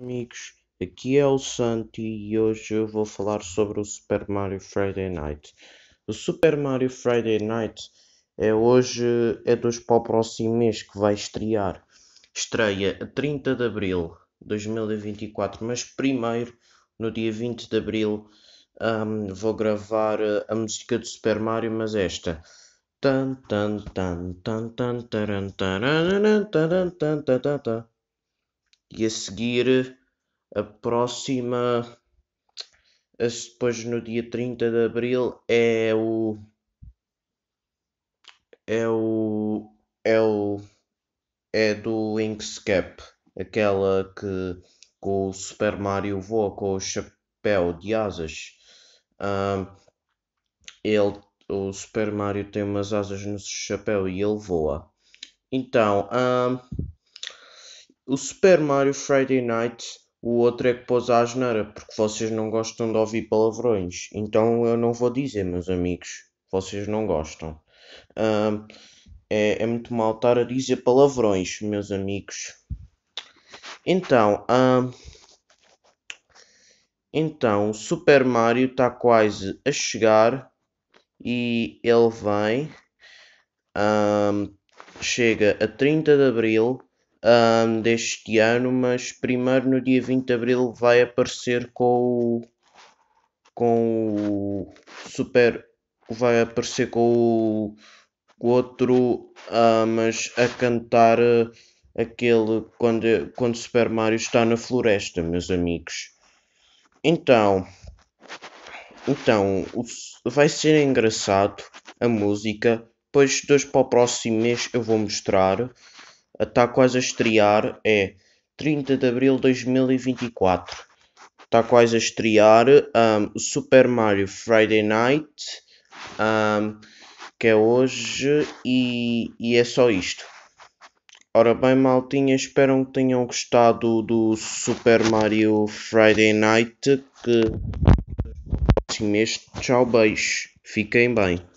amigos, aqui é o Santi e hoje eu vou falar sobre o Super Mario Friday Night. O Super Mario Friday Night é hoje, é dos para o próximo mês que vai estrear. Estreia a 30 de Abril de 2024, mas primeiro, no dia 20 de Abril, um, vou gravar eh, a música do Super Mario, mas esta. Tan tan tan tan tan tan tan tan tan tan tan tan tan e a seguir a próxima depois no dia 30 de abril é o é o é o é do Inkscape aquela que com o Super Mario voa com o chapéu de asas ele o Super Mario tem umas asas no chapéu e ele voa então um, o Super Mario Friday Night, o outro é que pôs a asneira, porque vocês não gostam de ouvir palavrões. Então eu não vou dizer, meus amigos. Vocês não gostam. Uh, é, é, muito mal estar a dizer palavrões, meus amigos. Então, uh, então Super Mario está quase a chegar e ele vem. chega a 30 de Abril um, deste ano, mas primeiro no dia 20 de Abril vai aparecer com o, com o Super. Vai aparecer com o, outro, uh, mas a cantar uh, aquele quando, quando Super Mario está na floresta, meus amigos. Então, então vai ser engraçado a música. Pois dois para o próximo mês eu vou mostrar está quase a estrear, é 30 de abril de 2024. Está quase a estrear um, Super Mario Friday Night, um, que é hoje, e, e é só isto. Ora bem, maltinha, espero que tenham gostado do Super Mario Friday Night, que sim, este Tchau, beijo. Fiquem bem.